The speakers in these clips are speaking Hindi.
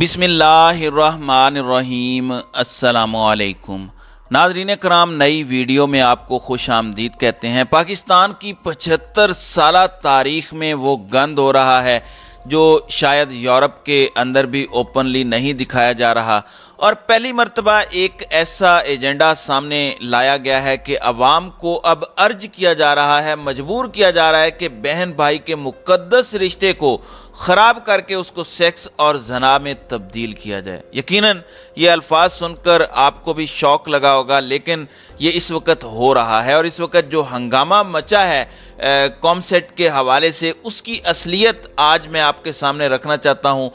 बिसमीम असलकुम नाजरीन कराम नई वीडियो में आपको खुश आमदीद कहते हैं पाकिस्तान की पचहत्तर साल तारीख में वो गंद हो रहा है जो शायद यूरोप के अंदर भी ओपनली नहीं दिखाया जा रहा और पहली मरतबा एक ऐसा एजेंडा सामने लाया गया है कि अवाम को अब अर्ज किया जा रहा है मजबूर किया जा रहा है कि बहन भाई के मुकदस रिश्ते को ख़राब करके उसको सेक्स और जना में तब्दील किया जाए यकीनन ये अल्फाज सुनकर आपको भी शौक लगा होगा लेकिन ये इस वक्त हो रहा है और इस वक्त जो हंगामा मचा है कॉमसेट के हवाले से उसकी असलियत आज मैं आपके सामने रखना चाहता हूँ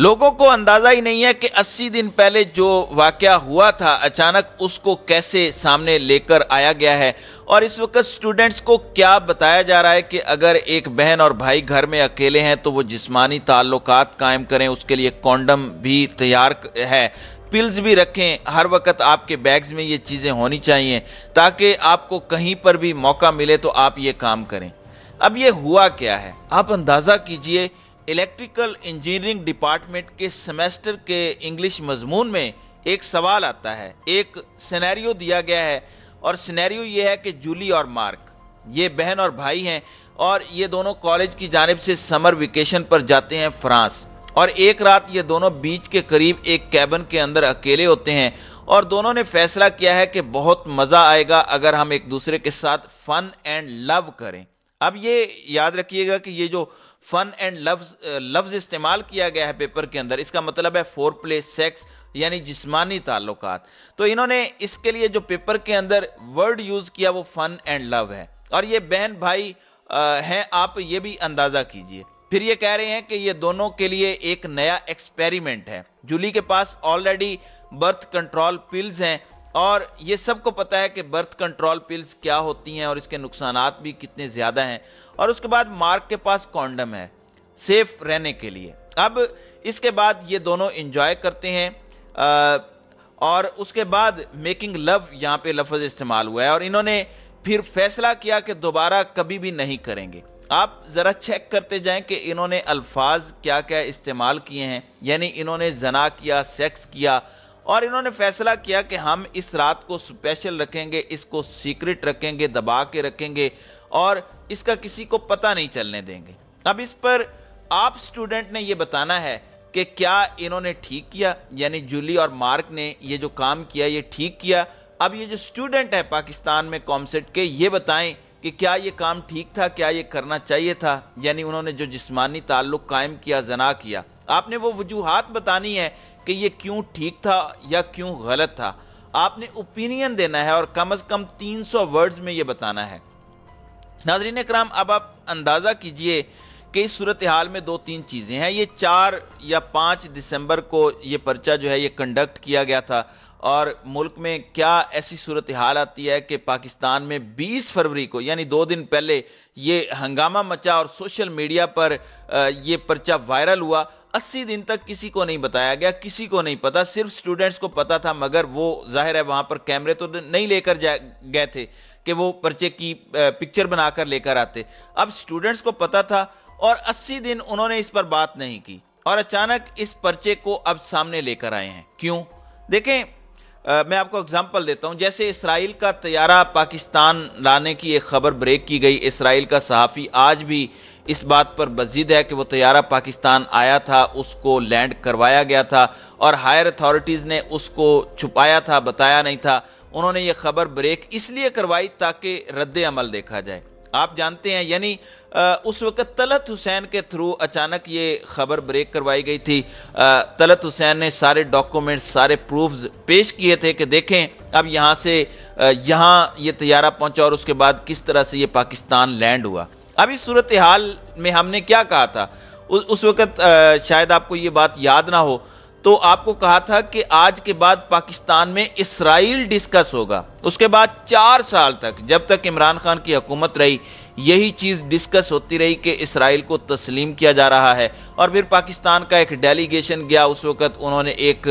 लोगों को अंदाजा ही नहीं है कि 80 दिन पहले जो वाक़ हुआ था अचानक उसको कैसे सामने लेकर आया गया है और इस वक्त स्टूडेंट्स को क्या बताया जा रहा है कि अगर एक बहन और भाई घर में अकेले हैं तो वो जिस्मानी ताल्लुक कायम करें उसके लिए कॉन्डम भी तैयार है पिल्स भी रखें हर वक्त आपके बैग्स में ये चीज़ें होनी चाहिए ताकि आपको कहीं पर भी मौका मिले तो आप ये काम करें अब ये हुआ क्या है आप अंदाज़ा कीजिए इलेक्ट्रिकल इंजीनियरिंग डिपार्टमेंट के सेमेस्टर के इंग्लिश मजमून में एक सवाल आता है एक सिनेरियो दिया गया है और सिनेरियो ये है कि जूली और मार्क ये बहन और भाई हैं और ये दोनों कॉलेज की जानब से समर वेकेशन पर जाते हैं फ्रांस और एक रात ये दोनों बीच के करीब एक कैबन के अंदर अकेले होते हैं और दोनों ने फैसला किया है कि बहुत मज़ा आएगा अगर हम एक दूसरे के साथ फ़न एंड लव करें अब ये याद रखिएगा कि ये जो फन एंड लफ्ज लफ्ज़ इस्तेमाल किया गया है पेपर के अंदर इसका मतलब है फोर प्ले सेक्स यानी जिस्मानी ताल्लुक तो इन्होंने इसके लिए जो पेपर के अंदर वर्ड यूज़ किया वो फ़न एंड लव है और ये बहन भाई हैं आप ये भी अंदाज़ा कीजिए फिर ये कह रहे हैं कि ये दोनों के लिए एक नया एक्सपेरिमेंट है जूली के पास ऑलरेडी बर्थ कंट्रोल पिल्स हैं और ये सबको पता है कि बर्थ कंट्रोल पिल्स क्या होती हैं और इसके नुकसान भी कितने ज़्यादा हैं और उसके बाद मार्क के पास कॉन्डम है सेफ रहने के लिए अब इसके बाद ये दोनों इन्जॉय करते हैं आ, और उसके बाद मेकिंग लव यहाँ पे लफज इस्तेमाल हुआ है और इन्होंने फिर फैसला किया कि दोबारा कभी भी नहीं करेंगे आप ज़रा चेक करते जाएं कि इन्होंने अल्फाज क्या क्या इस्तेमाल किए हैं यानी इन्होंने जना किया सेक्स किया और इन्होंने फैसला किया कि हम इस रात को स्पेशल रखेंगे इसको सीक्रेट रखेंगे दबा के रखेंगे और इसका किसी को पता नहीं चलने देंगे अब इस पर आप स्टूडेंट ने यह बताना है कि क्या इन्होंने ठीक किया यानी जूली और मार्क ने ये जो काम किया ये ठीक किया अब ये जो स्टूडेंट है पाकिस्तान में कॉमसेट के ये बताएं कि क्या ये काम ठीक था क्या ये करना चाहिए था यानी उन्होंने जो जिस्मानी ताल्लुक़ कायम किया जना किया आपने वो वजूहत बतानी है कि ये क्यों ठीक था या क्यों गलत था आपने ओपिनियन देना है और कम अज़ कम 300 वर्ड्स में ये बताना है नाजरीन कराम अब आप अंदाज़ा कीजिए कि इस सूरत हाल में दो तीन चीज़ें हैं ये चार या पाँच दिसंबर को ये पर्चा जो है ये कंडक्ट किया गया था और मुल्क में क्या ऐसी सूरत हाल आती है कि पाकिस्तान में 20 फरवरी को यानी दो दिन पहले ये हंगामा मचा और सोशल मीडिया पर ये पर्चा वायरल हुआ 80 दिन तक किसी को नहीं बताया गया किसी को नहीं पता सिर्फ स्टूडेंट्स को पता था मगर वो जाहिर है वहाँ पर कैमरे तो नहीं लेकर जा गए थे कि वो पर्चे की पिक्चर बनाकर लेकर आते अब स्टूडेंट्स को पता था और 80 दिन उन्होंने इस पर बात नहीं की और अचानक इस पर्चे को अब सामने लेकर आए हैं क्यों देखें आ, मैं आपको एग्जांपल देता हूं जैसे इसराइल का तैयारा पाकिस्तान लाने की एक खबर ब्रेक की गई इसराइल का सहाफ़ी आज भी इस बात पर बजिद है कि वो तैयारा पाकिस्तान आया था उसको लैंड करवाया गया था और हायर अथॉरिटीज़ ने उसको छुपाया था बताया नहीं था उन्होंने ये खबर ब्रेक इसलिए करवाई ताकि रद्द अमल देखा जाए आप जानते हैं यानी उस वक्त तलत हुसैन के थ्रू अचानक ये खबर ब्रेक करवाई गई थी तलत हुसैन ने सारे डॉक्यूमेंट्स सारे प्रूफ्स पेश किए थे कि देखें अब यहाँ से यहाँ ये तैयारा पहुँचा और उसके बाद किस तरह से ये पाकिस्तान लैंड हुआ अब इस सूरत हाल में हमने क्या कहा था उस वक्त शायद आपको ये बात याद ना हो तो आपको कहा था कि आज के बाद पाकिस्तान में इसराइल डिस्कस होगा उसके बाद चार साल तक जब तक इमरान खान की हुकूमत रही यही चीज़ डिस्कस होती रही कि इसराइल को तस्लीम किया जा रहा है और फिर पाकिस्तान का एक डेलीगेशन गया उस वक़्त उन्होंने एक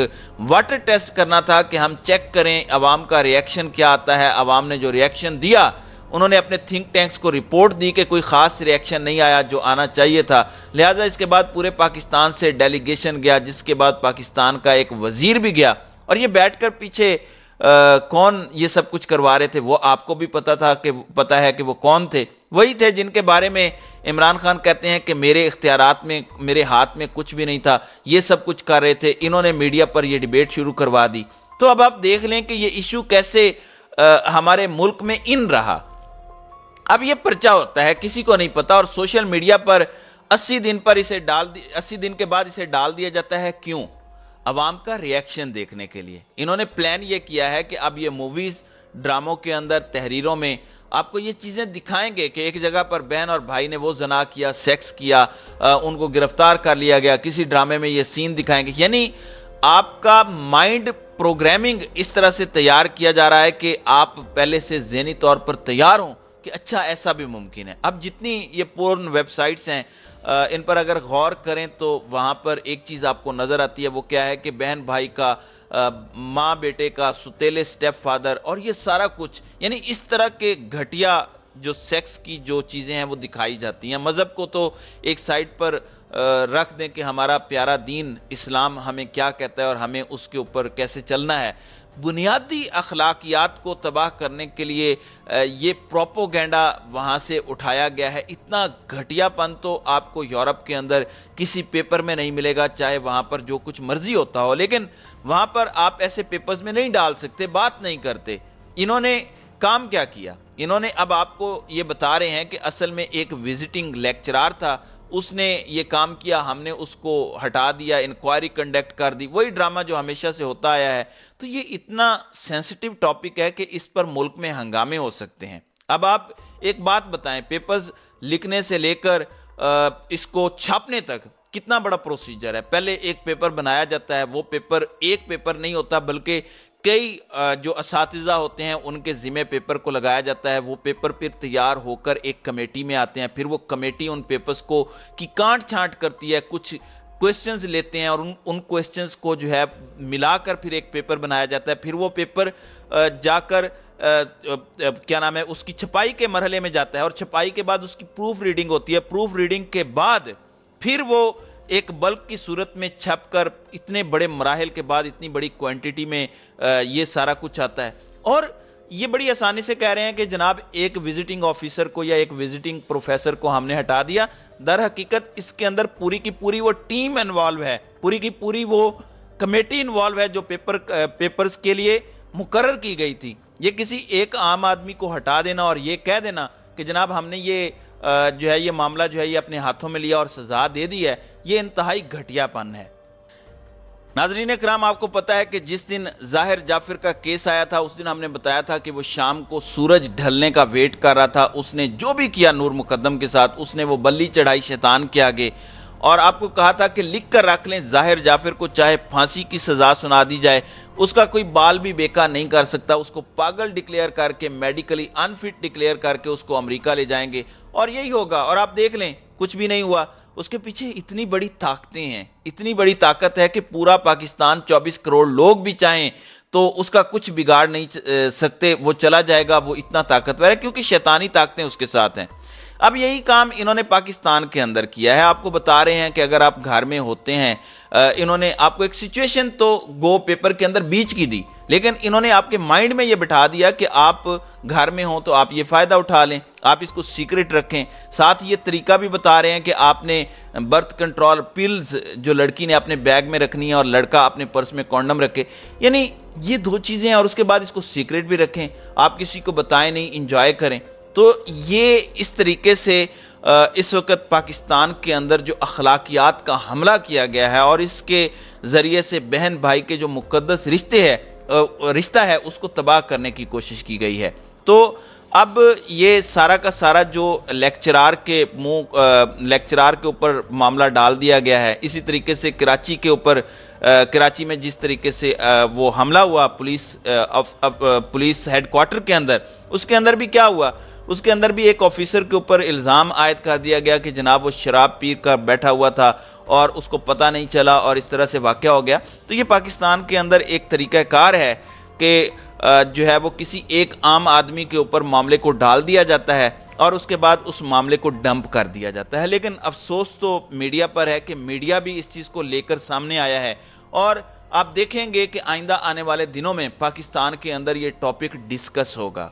वाटर टेस्ट करना था कि हम चेक करें अवाम का रिएक्शन क्या आता है अवाम ने जो रिएक्शन दिया उन्होंने अपने थिंक टैंक्स को रिपोर्ट दी कि कोई ख़ास रिएक्शन नहीं आया जो आना चाहिए था लिहाजा इसके बाद पूरे पाकिस्तान से डेलीगेशन गया जिसके बाद पाकिस्तान का एक वज़ीर भी गया और ये बैठ कर पीछे आ, कौन ये सब कुछ करवा रहे थे वो आपको भी पता था कि पता है कि वो कौन थे वही थे जिनके बारे में इमरान खान कहते हैं कि मेरे इख्तियार में मेरे हाथ में कुछ भी नहीं था ये सब कुछ कर रहे थे इन्होंने मीडिया पर यह डिबेट शुरू करवा दी तो अब आप देख लें कि ये इशू कैसे आ, हमारे मुल्क में इन रहा अब ये पर्चा होता है किसी को नहीं पता और सोशल मीडिया पर 80 दिन पर इसे डाल अस्सी दिन के बाद इसे डाल दिया जाता है क्यों अवाम का रिएक्शन देखने के लिए इन्होंने प्लान ये किया है कि अब ये मूवीज़ ड्रामों के अंदर तहरीरों में आपको ये चीज़ें दिखाएंगे कि एक जगह पर बहन और भाई ने वो जना किया सेक्स किया आ, उनको गिरफ्तार कर लिया गया किसी ड्रामे में ये सीन दिखाएंगे यानी आपका माइंड प्रोग्रामिंग इस तरह से तैयार किया जा रहा है कि आप पहले से जहनी तौर पर तैयार हों कि अच्छा ऐसा भी मुमकिन है अब जितनी ये पूर्ण वेबसाइट्स हैं इन पर अगर गौर करें तो वहाँ पर एक चीज़ आपको नज़र आती है वो क्या है कि बहन भाई का माँ बेटे का सुतेले स्टेप फादर और ये सारा कुछ यानी इस तरह के घटिया जो सेक्स की जो चीज़ें हैं वो दिखाई जाती हैं मज़हब को तो एक साइड पर रख दें कि हमारा प्यारा दीन इस्लाम हमें क्या कहता है और हमें उसके ऊपर कैसे चलना है बुनियादी अखलाकियात को तबाह करने के लिए ये प्रोपोगेंडा वहाँ से उठाया गया है इतना घटियापन तो आपको यूरोप के अंदर किसी पेपर में नहीं मिलेगा चाहे वहाँ पर जो कुछ मर्जी होता हो लेकिन वहाँ पर आप ऐसे पेपर्स में नहीं डाल सकते बात नहीं करते इन्होंने काम क्या किया इन्होंने अब आपको ये बता रहे हैं कि असल में एक विजिटिंग लेक्चरार था उसने ये काम किया हमने उसको हटा दिया इंक्वायरी कंडक्ट कर दी वही ड्रामा जो हमेशा से होता आया है तो ये इतना सेंसिटिव टॉपिक है कि इस पर मुल्क में हंगामे हो सकते हैं अब आप एक बात बताएं पेपर्स लिखने से लेकर इसको छापने तक कितना बड़ा प्रोसीजर है पहले एक पेपर बनाया जाता है वो पेपर एक पेपर नहीं होता बल्कि कई जो इस होते हैं उनके ज़िम्मे पेपर को लगाया जाता है वो पेपर फिर तैयार होकर एक कमेटी में आते हैं फिर वो कमेटी उन पेपर्स को की कांट छांट करती है कुछ क्वेश्चंस लेते हैं और उन उन क्वेश्चंस को जो है मिलाकर फिर एक पेपर बनाया जाता है फिर वो पेपर जाकर क्या नाम है उसकी छपाई के मरहले में जाता है और छपाई के बाद उसकी प्रूफ रीडिंग होती है प्रूफ रीडिंग के बाद फिर वो एक बल्क की सूरत में छप कर इतने बड़े मराहल के बाद इतनी बड़ी क्वांटिटी में ये सारा कुछ आता है और ये बड़ी आसानी से कह रहे हैं कि जनाब एक विजिटिंग ऑफिसर को या एक विजिटिंग प्रोफेसर को हमने हटा दिया दर हकीकत इसके अंदर पूरी की पूरी वो टीम इन्वॉल्व है पूरी की पूरी वो कमेटी इन्वॉल्व है जो पेपर पेपर्स के लिए मुकर की गई थी ये किसी एक आम आदमी को हटा देना और ये कह देना कि जनाब हमने ये जो है ये मामला जो है ये अपने हाथों में लिया और सजा दे दी है ये इंतहाई घटियापन है नाजरीन कराम आपको पता है कि जिस दिन जाहिर जाफिर का केस आया था उस दिन हमने बताया था कि वो शाम को सूरज ढलने का वेट कर रहा था उसने जो भी किया नूर मुकदम के साथ उसने वो बल्ली चढ़ाई शैतान के आगे और आपको कहा था कि लिख कर रख लें जाहिर जाफिर को चाहे फांसी की सज़ा सुना दी जाए उसका कोई बाल भी बेका नहीं कर सकता उसको पागल डिक्लेयर करके मेडिकली अनफिट डिक्लेयर करके उसको अमेरिका ले जाएंगे और यही होगा और आप देख लें कुछ भी नहीं हुआ उसके पीछे इतनी बड़ी ताकतें हैं इतनी बड़ी ताकत है कि पूरा पाकिस्तान 24 करोड़ लोग भी चाहें तो उसका कुछ बिगाड़ नहीं सकते वो चला जाएगा वो इतना ताकतवर है क्योंकि शैतानी ताकतें उसके साथ हैं अब यही काम इन्होंने पाकिस्तान के अंदर किया है आपको बता रहे हैं कि अगर आप घर में होते हैं इन्होंने आपको एक सिचुएशन तो गो पेपर के अंदर बीच की दी लेकिन इन्होंने आपके माइंड में ये बिठा दिया कि आप घर में हो तो आप ये फ़ायदा उठा लें आप इसको सीक्रेट रखें साथ ये तरीका भी बता रहे हैं कि आपने बर्थ कंट्रोल पिल्स जो लड़की ने अपने बैग में रखनी है और लड़का अपने पर्स में कॉन्डम रखे यानी ये दो चीज़ें हैं और उसके बाद इसको सीक्रेट भी रखें आप किसी को बताएं नहीं इंजॉय करें तो ये इस तरीके से इस वक्त पाकिस्तान के अंदर जो अखलाकियात का हमला किया गया है और इसके ज़रिए से बहन भाई के जो मुकदस रिश्ते हैं रिश्ता है उसको तबाह करने की कोशिश की गई है तो अब ये सारा का सारा जो लेक्चरार के मुँह लेक्चरार के ऊपर मामला डाल दिया गया है इसी तरीके से कराची के ऊपर कराची में जिस तरीके से आ, वो हमला हुआ पुलिस आ, अफ, अफ, पुलिस हेडकोार्टर के अंदर उसके अंदर भी क्या हुआ उसके अंदर भी एक ऑफिसर के ऊपर इल्ज़ाम आयद कर दिया गया कि जनाब वो शराब पी कर बैठा हुआ था और उसको पता नहीं चला और इस तरह से वाक़ हो गया तो ये पाकिस्तान के अंदर एक तरीक़ाकार है कि जो है वो किसी एक आम आदमी के ऊपर मामले को डाल दिया जाता है और उसके बाद उस मामले को डंप कर दिया जाता है लेकिन अफसोस तो मीडिया पर है कि मीडिया भी इस चीज़ को लेकर सामने आया है और आप देखेंगे कि आइंदा आने वाले दिनों में पाकिस्तान के अंदर ये टॉपिक डिस्कस होगा